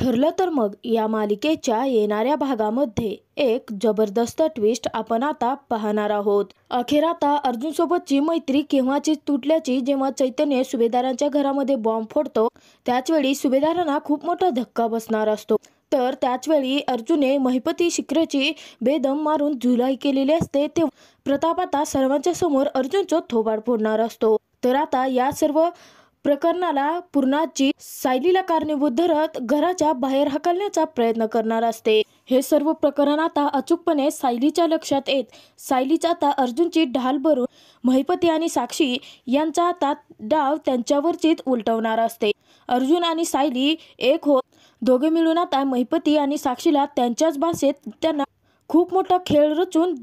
ठरलं तर मग या मालिकेच्या येणाऱ्या भागामध्ये एक जबरदस्त ट्विस्ट आपण आता पाहणार आहोत अखेर आता अर्जुन सोबतची मैत्री केव्हाची तुटल्याची जेव्हा चैतन्य सुभेदारांच्या घरामध्ये बॉम्ब फोडतो त्याचवेळी सुभेदारांना खूप मोठा धक्का बसणार असतो तर त्याच वेळी अर्जुने महिपती शिखरेची बेदम मारून झुलाई केलेली असते ते प्रताप आता सर्वांच्या समोर अर्जुनचं थोबाड फोडणार असतो तर आता या सर्व प्रकरणाला पूर्णाची सायलीला कारणीभूत धरत घराच्या बाहेर हकलण्याचा प्रयत्न करणार असते हे सर्व प्रकरण आता अचूकपणे सायलीच्या लक्षात येत सायलीचा आता अर्जुनची ढाल भरून महिपती आणि साक्षी यांचा आता डाव त्यांच्यावरचीच उलटवणार असते अर्जुन आणि सायली एक होत दोघे मिळून आता महिपती आणि साक्षीला त्यांच्याच भाषेत त्यांना खूप मोठा खेळ रचून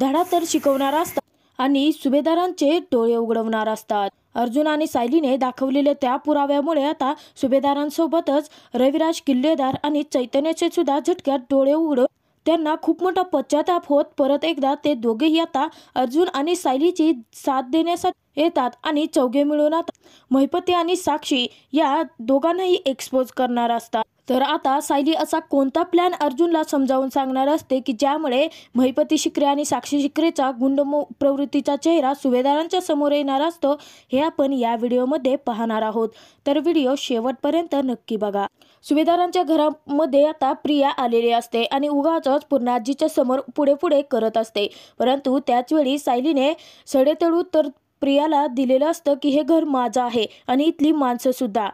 धडा तर शिकवणार असतात आणि सुभेदारांचे डोळे उघडवणार असतात अर्जुन आणि सायलीने दाखवलेल्या त्या पुराव्यामुळे आता सुभेदारांसोबतच रविराज किल्लेदार आणि चैतन्याचे सुद्धा झटक्यात डोळे उघड त्यांना खूप मोठा पश्चाताप होत परत एकदा ते दोघेही आता अर्जुन आणि सायलीची साथ देण्यासाठी येतात आणि चौघे मिळून आता महिपती आणि साक्षी या दोघांनाही एक्सपोज करणार असतात तर आता सायली असा कोणता प्लॅन अर्जुनला समजावून सांगणार असते की ज्यामुळे महिपती शिकरे आणि साक्षी शिकरेचा गुंड प्रवृत्तीचा चेहरा सुवेदारांच्या समोर येणार असतो हे आपण या व्हिडिओमध्ये पाहणार आहोत तर व्हिडिओ शेवटपर्यंत नक्की बघा सुवेदारांच्या घरामध्ये आता प्रिया आलेली असते आणि उगाच पूर्णाजीच्या समोर पुढे पुढे करत असते परंतु त्याच वेळी सायलीने सडेतळू तर प्रियाला दिलेलं असतं की हे घर माझं आहे आणि इथली सुद्धा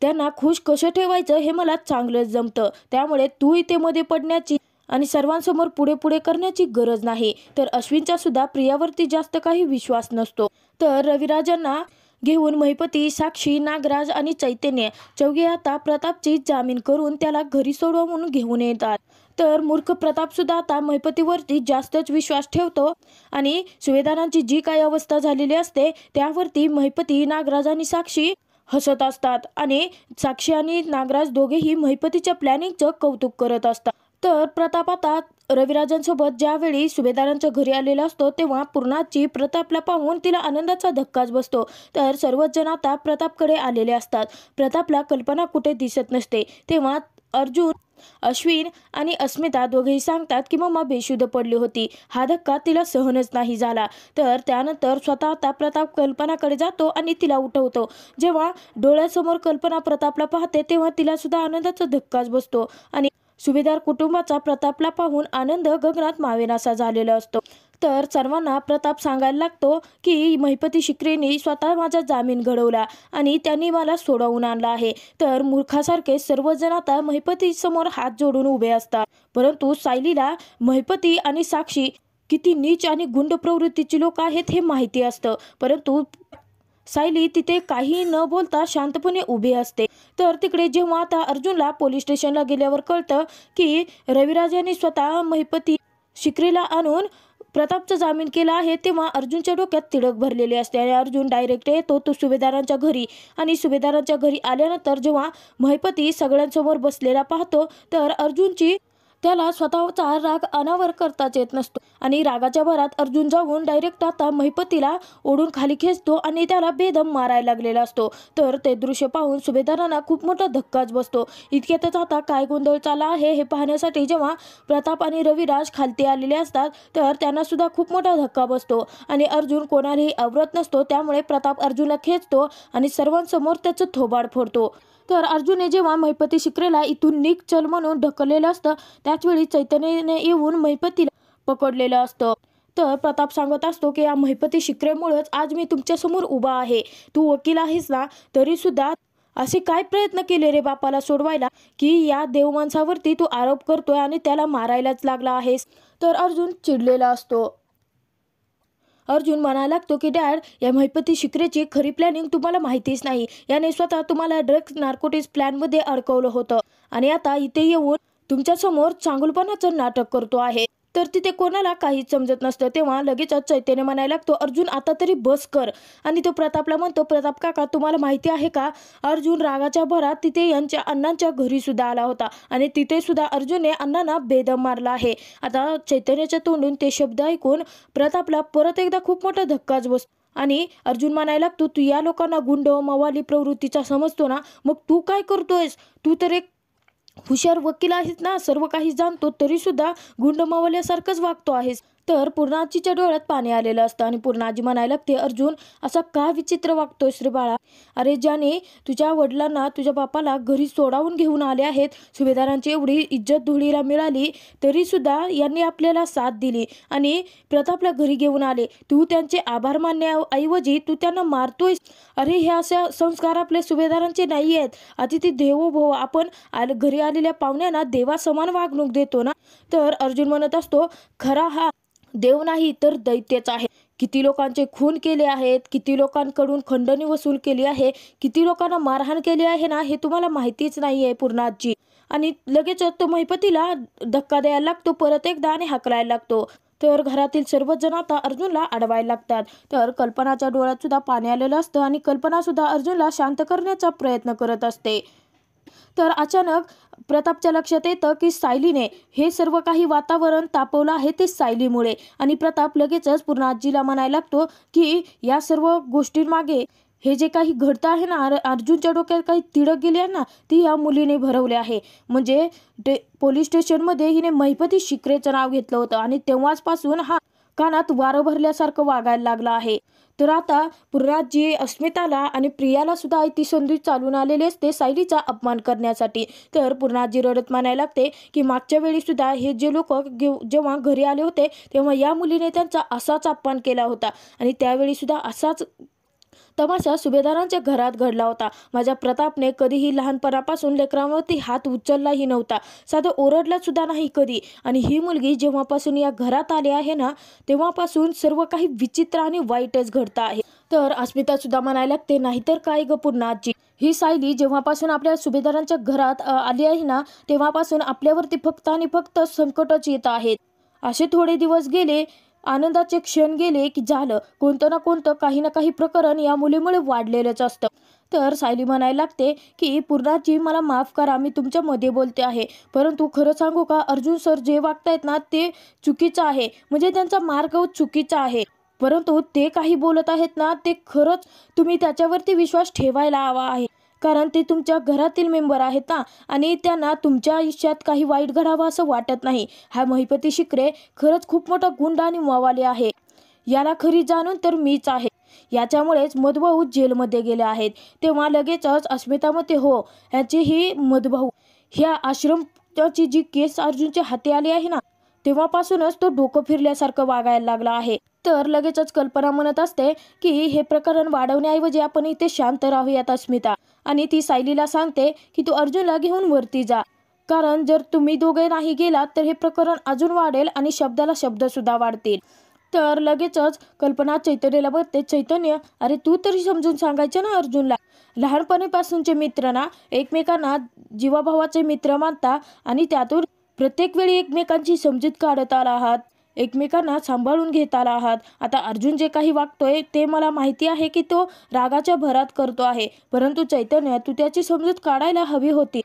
त्यांना खुश कसं ठेवायचं हे मला चांगलंच जमतं त्यामुळे तू इथे मध्ये पडण्याची आणि सर्वांसमोर पुढे पुढे करण्याची गरज नाही तर अश्विनचा सुद्धा प्रियावरती जास्त काही विश्वास नसतो तर रविराजांना घेऊन महिपती साक्षी नागराज आणि चैतन्य चौघे आता प्रतापची जामीन करून त्याला घरी सोडवा म्हणून घेऊन येतात तर मूर्ख प्रताप सुद्धा आता महिपतीवरती जास्तच विश्वास ठेवतो आणि सुवेदानांची जी काही अवस्था झालेली असते त्यावरती महिपती नागराज आणि साक्षी हसत असतात आणि साक्षी आणि नागराज दोघेही महिपतीच्या प्लॅनिंगचं कौतुक करत असतात तर प्रताप आता रविराजांसोबत ज्यावेळी सुभेदारांच्या घरी आलेला असतो तेव्हा पूर्णाची प्रतापला पाहून तिला आनंदाचा धक्काच बसतो तर सर्वच जण आता प्रतापकडे आलेले असतात प्रतापला कल्पना कुठे दिसत नसते तेव्हा अर्जुन अश्विन आणि अस्मिता दोघेही सांगतात की मम्मा बेशुद्ध पडली होती हा धक्का तिला सहनच नाही झाला तर त्यानंतर स्वतः आता प्रताप कल्पनाकडे जातो आणि तिला उठवतो जेव्हा डोळ्यासमोर कल्पना प्रतापला पाहते तेव्हा तिला सुद्धा आनंदाचा धक्काच बसतो आणि सुभेदार कुटुंबाचा प्रतापला पाहून आनंद गगनात मावेनासा झालेला असतो तर सर्वांना प्रताप सांगायला लागतो की महिपती शिकरेने स्वतः माझा जामीन घडवला आणि त्यांनी मला सोडवून आणला आहे तर मूर्खासारखे सर्वजण आता समोर हात जोडून उभे असतात परंतु सायलीला महिपती आणि साक्षी किती नीच आणि गुंड प्रवृत्तीची लोक आहेत हे माहिती असतं परंतु सायली तिथे काही न बोलता शांतपणे उभी असते तर तिकडे जेव्हा आता अर्जुनला पोलीस स्टेशनला गेल्यावर कळतं की रविराज यांनी स्वतः महिपती शिकरेला आणून प्रतापचा जामीन केला आहे तेव्हा अर्जुनच्या डोक्यात तिडक भरलेले असते आणि अर्जुन डायरेक्ट येतो तो सुभेदारांच्या घरी आणि सुभेदारांच्या घरी आल्यानंतर जेव्हा महिपती सगळ्यांसमोर बसलेला पाहतो तर अर्जुनची त्याला स्वतःचा राग अनावर करताच येत नसतो आणि रागाच्या भरात अर्जुन जाऊन डायरेक्ट आता महिपतीला ओढून खाली खेचतो आणि त्याला बेदम मारायला लागलेला असतो तर ते दृश्य पाहून सुभेदारांना खूप मोठा धक्काच बसतो इतक्यातच आता काय गोंधळ चालला आहे हे पाहण्यासाठी जेव्हा प्रताप आणि रविराज खालती आलेले असतात तर त्यांना सुद्धा खूप मोठा धक्का बसतो आणि अर्जुन कोणालाही आवरत नसतो त्यामुळे प्रताप अर्जुनला खेचतो आणि सर्वांसमोर त्याचं थोबाड फोडतो तर अर्जुने जेव्हा महिपती शिकरेला इथून निक चल म्हणून ढकललेलं असतं त्याचवेळी चैतन्यने येऊन महिपतीला पकडलेलं असतं तर प्रताप सांगत असतो की या महिपती शिकरेमुळेच आज मी तुमच्या समोर उभा आहे तू वकील आहेस ना तरी सुद्धा असे काय प्रयत्न केले रे बापाला सोडवायला की या माणसावरती तू आरोप करतोय आणि त्याला मारायलाच लागला आहेस तर अर्जुन चिडलेला असतो अर्जुन म्हणायला लागतो की डॅड या महिपती शिकरेची खरी प्लॅनिंग तुम्हाला माहितीच नाही याने स्वतः तुम्हाला ड्रग्ज नार्कोटिक्स मध्ये अडकवलं होतं आणि आता इथे येऊन तुमच्या समोर चांगुलपणाचं नाटक करतो आहे तर तिथे कोणाला काहीच समजत नसतं तेव्हा लगेचच चैतन्य म्हणायला लागतो अर्जुन आता तरी बस कर आणि तो प्रतापला म्हणतो प्रताप काका तुम्हाला माहिती आहे का अर्जुन रागाच्या भरात तिथे यांच्या अण्णांच्या घरी सुद्धा आला होता आणि तिथे सुद्धा अर्जुनने अण्णांना बेदम मारला आहे आता चैतन्याच्या तोंडून ते शब्द ऐकून प्रतापला परत एकदा खूप मोठा धक्काच बस आणि अर्जुन म्हणायला लागतो तू या लोकांना गुंड मवाली प्रवृत्तीचा समजतो ना मग तू काय करतोयस तू तर एक हुशार वकील आहेत ना सर्व काही जाणतो तरी गुंड मावल्यासारखंच वागतो आहेस तर पूर्णाजीच्या डोळ्यात पाणी आलेलं असतं आणि पूर्णाजी म्हणायला लागते अर्जुन असा का विचित्र वागतोय श्री बाळा अरे ज्याने तुझ्या वडिलांना तुझ्या बापाला घरी सोडावून घेऊन आले आहेत सुभेदारांची एवढी इज्जत धुळीला मिळाली तरी सुद्धा यांनी आपल्याला साथ दिली आणि प्रतापला घरी घेऊन आले तू त्यांचे आभार मानण्याऐवजी तू त्यांना मारतोय अरे हे असे संस्कार आपले सुभेदारांचे नाही आहेत अतिथी देवो भव आपण घरी आलेल्या पाहुण्यांना समान वागणूक देतो ना तर अर्जुन म्हणत असतो खरा हा देव नाही तर दैत्यच आहे किती लोकांचे खून केले आहेत किती लोकांकडून खंडणी वसूल केली आहे किती लोकांना मारहाण केली आहे ना हे तुम्हाला माहितीच नाही आहे पूर्णाजी आणि लगेचच तो महिपतीला धक्का द्यायला लागतो परत एकदा आणि हाकलायला लागतो तर घरातील सर्वच जण आता अर्जुनला अडवायला लागतात तर कल्पनाच्या डोळ्यात सुद्धा पाणी आलेलं असतं आणि कल्पना सुद्धा अर्जुनला शांत करण्याचा प्रयत्न करत असते तर अचानक प्रतापच्या लक्षात येतं की सायलीने हे सर्व काही वातावरण तापवलं आहे ते सायलीमुळे आणि प्रताप लगेचच पूर्ण आजीला म्हणायला लागतो की या सर्व गोष्टींमागे हे जे काही घडतं आहे ना अर्जुनच्या डोक्यात काही तिडक गेली आहे ना ती या मुलीने भरवले आहे म्हणजे पोलीस स्टेशनमध्ये हिने महिपती शिकरेचं नाव घेतलं होतं आणि तेव्हाचपासून हा कानात वारं भरल्यासारखं वागायला लागलं आहे तर आता जी अस्मिताला आणि प्रियाला सुद्धा ती संधी चालून आलेली असते सायलीचा अपमान करण्यासाठी तर पूर्णाजी रडत मानायला लागते की मागच्या वेळी सुद्धा हे जे लोक जेव्हा घरी आले होते तेव्हा या मुलीने त्यांचा असाच अपमान केला होता आणि त्यावेळी सुद्धा असाच तमाशा सुभेदारांच्या घरात घडला होता माझ्या प्रतापने कधीही लहानपणापासून लेकरांवरती हात उचललाही नव्हता साधं ओरडला सुद्धा नाही कधी आणि ही मुलगी जेव्हापासून या घरात आली आहे ना तेव्हापासून सर्व काही विचित्र आणि वाईटच घडत आहे तर अस्मिता सुद्धा म्हणायला लागते तर काय ग पुन्हा आजी ही सायली जेव्हापासून आपल्या सुभेदारांच्या घरात आली आहे ना तेव्हापासून आपल्यावरती फक्त आणि फक्त संकटच येत आहेत असे थोडे दिवस गेले आनंदाचे क्षण गेले की झालं कोणतं ना कोणतं काही ना काही प्रकरण या मुलीमुळे वाढलेलंच असतं तर सायली म्हणायला लागते की पूर्णाजी मला माफ करा मी तुमच्या मध्ये बोलते आहे परंतु खरं सांगू का अर्जुन सर जे वागतायत ना ते चुकीचं आहे म्हणजे त्यांचा मार्ग चुकीचा आहे परंतु ते काही बोलत आहेत ना ते खरंच तुम्ही त्याच्यावरती विश्वास ठेवायला हवा आहे कारण ते तुमच्या घरातील मेंबर आहेत ना आणि त्यांना तुमच्या आयुष्यात काही वाईट घडावं असं वाटत नाही हा महिपती शिकरे खरंच खूप मोठा गुंड आणि मावाले आहे याला खरी जाणून तर मीच आहे याच्यामुळेच मधभाऊ जेलमध्ये गेले आहेत तेव्हा लगेचच अस्मितामते हो याची ही मधभाऊ ह्या आश्रम त्याची जी केस अर्जुनच्या हाती आली आहे ना तेव्हापासूनच तो डोकं फिरल्यासारखं वागायला लागला आहे तर लगेचच कल्पना म्हणत असते की हे प्रकरण वाढवण्याऐवजी आपण इथे शांत राहूयात अस्मिता आणि ती सायलीला सांगते की तू अर्जुनला घेऊन वरती जा कारण जर तुम्ही दोघे नाही गेलात तर हे प्रकरण अजून वाढेल आणि शब्दाला शब्द सुद्धा वाढतील तर लगेचच कल्पना चैतन्यला बघते चैतन्य अरे तू तरी समजून सांगायचे ना अर्जुनला लहानपणीपासूनचे मित्र ना एकमेकांना जीवाभावाचे मित्र मानता आणि त्यातून प्रत्येक वेळी एकमेकांची समजूत काढत आला आहात एकमेकांना सांभाळून आला आहात आता अर्जुन जे काही वागतोय ते मला माहिती आहे की तो रागाच्या भरात करतो आहे परंतु चैतन्य तू त्याची समजूत काढायला हवी होती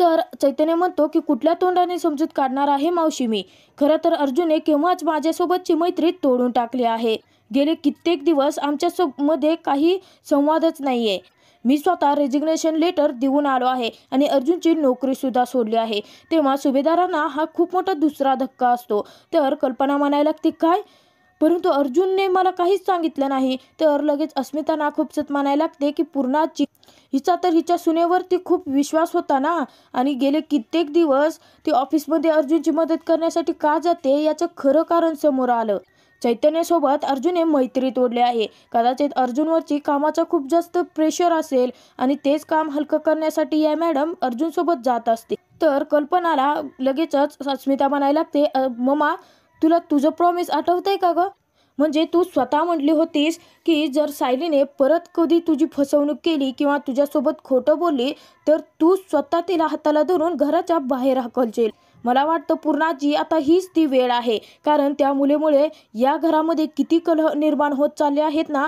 तर चैतन्य म्हणतो की कुठल्या तोंडाने समजूत काढणार आहे मावशी मी खरं तर अर्जुने केव्हाच माझ्यासोबतची मैत्री तोडून टाकली आहे गेले कित्येक दिवस आमच्या मध्ये काही संवादच नाहीये मी स्वतः रेजिग्नेशन लेटर देऊन आलो आहे आणि अर्जुनची नोकरीसुद्धा सोडली आहे तेव्हा सुभेदारांना हा खूप मोठा दुसरा धक्का असतो तर कल्पना म्हणायला लागते काय परंतु अर्जुनने मला काहीच सांगितलं नाही तर लगेच अस्मिताना सत म्हणायला लागते की पूर्णाची हिचा तर हिच्या सुनेवरती खूप विश्वास होता ना आणि गेले कित्येक दिवस ती ऑफिसमध्ये अर्जुनची मदत करण्यासाठी का जाते याचं खरं कारण समोर आलं चैतन्यासोबत अर्जुनने मैत्री तोडली आहे कदाचित अर्जुनवरची कामाचा खूप जास्त प्रेशर असेल आणि तेच काम हलकं करण्यासाठी या मॅडम अर्जुनसोबत जात असते तर कल्पनाला लगेचच अस्मिता म्हणायला लागते ममा तुला तुझं प्रॉमिस आठवतंय का गं म्हणजे तू स्वतः म्हटली होतीस की जर सायलीने परत कधी तुझी फसवणूक केली किंवा तुझ्यासोबत खोटं बोलली तर तू स्वतः तिला हाताला धरून घराच्या बाहेर हकलचेल मला वाटतं पूर्णाजी आता हीच ती वेळ आहे कारण त्या मुलीमुळे या घरामध्ये किती कलह निर्माण होत चालले आहेत ना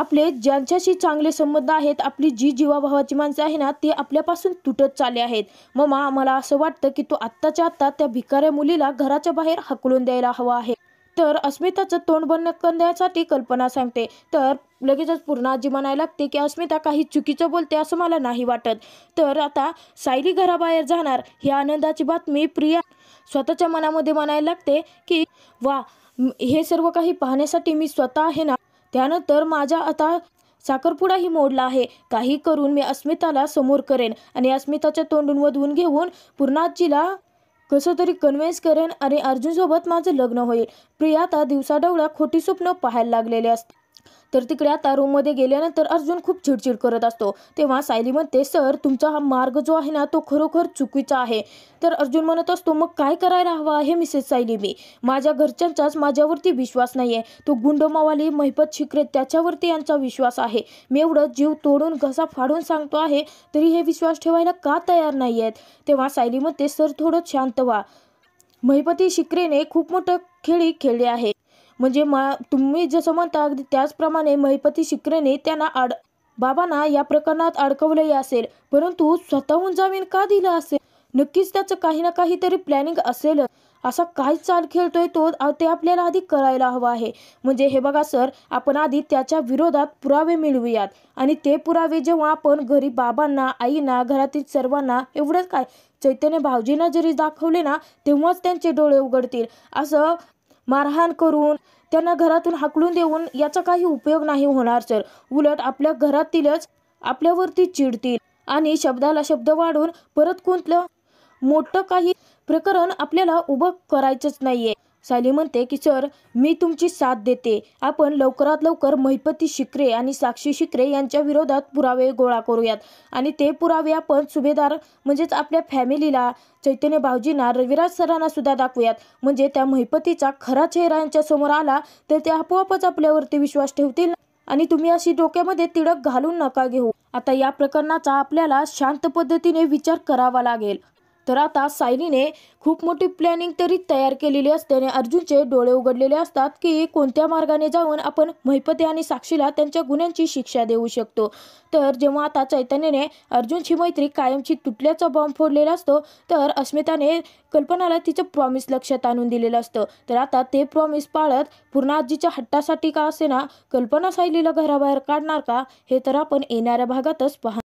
आपले ज्यांच्याशी चांगले संबंध आहेत आपली जी जीवाभावाची माणसं आहे ना ते आपल्यापासून तुटत चालले आहेत ममा मला असं वाटतं की तो आत्ताच्या आत्ता त्या भिकाऱ्या मुलीला घराच्या बाहेर हकलून द्यायला हवा आहे तर अस्मिताचं तोंड बंद करण्यासाठी कल्पना सांगते तर लगेचच पूर्ण आजी म्हणायला लागते की अस्मिता काही चुकीचं बोलते असं मला नाही वाटत तर आता सायली घराबाहेर जाणार ही आनंदाची बातमी प्रिया स्वतःच्या मनामध्ये म्हणायला लागते की वा हे सर्व काही पाहण्यासाठी मी स्वतः आहे ना त्यानंतर माझ्या आता साखरपुडाही मोडला आहे काही करून मी अस्मिताला समोर करेन आणि अस्मिताच्या तोंडून वधवून घेऊन पूर्णाजीला कसं तरी कन्व्हिन्स करेन आणि अर्जुनसोबत माझं लग्न होईल प्रिया आता दिवसाढवळ्या खोटी स्वप्न पाहायला लागलेले असतात तर तिकडे आता रूममध्ये गेल्यानंतर अर्जुन खूप चिडचिड करत असतो तेव्हा सायली म्हणते सर तुमचा हा मार्ग जो आहे ना तो खरोखर चुकीचा आहे तर अर्जुन म्हणत असतो मग काय करायला हवा हे मिसेस सायली मी माझ्या घरच्यांचाच माझ्यावरती विश्वास नाही आहे तो गुंडमावाली महिपत शिकरे त्याच्यावरती यांचा विश्वास आहे मी एवढं जीव तोडून घसा फाडून सांगतो आहे तरी हे विश्वास ठेवायला का तयार नाही आहेत तेव्हा सायली म्हणते सर थोडं शांत व्हा महिपती शिकरेने खूप मोठं खेळी खेळले आहे म्हणजे तुम्ही जसं म्हणता अगदी त्याचप्रमाणे महिपती शिकरेने त्यांना आड बाबांना या प्रकरणात अडकवले असेल परंतु स्वतःहून जामीन का दिला असेल नक्कीच त्याचं काही ना काहीतरी प्लॅनिंग असेल असा काय चाल खेळतोय तो ते आपल्याला आधी करायला हवं आहे म्हणजे हे बघा सर आपण आधी त्याच्या विरोधात पुरावे मिळवूयात आणि ते पुरावे जेव्हा आपण घरी बाबांना आईना घरातील सर्वांना एवढंच काय चैतन्य भावजींना जरी दाखवले ना तेव्हाच त्यांचे डोळे उघडतील असं मारहाण करून त्यांना घरातून हाकलून देऊन याचा काही उपयोग नाही होणार सर उलट आपल्या घरातीलच आपल्यावरती चिडतील आणि शब्दाला शब्द वाढून परत कोणतं मोठं काही प्रकरण आपल्याला उभं करायचंच नाहीये सायली म्हणते की सर मी तुमची साथ देते आपण लवकरात लवकर महिपती शिकरे आणि साक्षी शिकरे यांच्या विरोधात पुरावे गोळा करूयात आणि ते पुरावे आपण सुभेदार म्हणजेच आपल्या फॅमिलीला चैतन्य भाऊजींना रविराज सरांना सुद्धा दाखवूयात म्हणजे त्या महिपतीचा खरा चेहरा यांच्या समोर आला तर ते आपोआपच आपल्यावरती विश्वास ठेवतील आणि तुम्ही अशी डोक्यामध्ये तिडक घालून नका घेऊ आता या प्रकरणाचा आपल्याला शांत पद्धतीने विचार करावा लागेल तर आता सायलीने खूप मोठी प्लॅनिंग तरी तयार केलेली असते आणि अर्जुनचे डोळे उघडलेले असतात की कोणत्या मार्गाने जाऊन आपण महिपते आणि साक्षीला त्यांच्या गुन्ह्यांची शिक्षा देऊ शकतो तर जेव्हा आता चैतन्याने अर्जुनची मैत्री कायमची तुटल्याचा बॉम्ब फोडलेला असतो तर अस्मिताने कल्पनाला तिचं प्रॉमिस लक्षात आणून दिलेलं असतं तर आता ते प्रॉमिस पाळत पूर्ण आजीच्या हट्टासाठी का असेना कल्पना सायलीला घराबाहेर काढणार का हे तर आपण येणाऱ्या भागातच पाहणार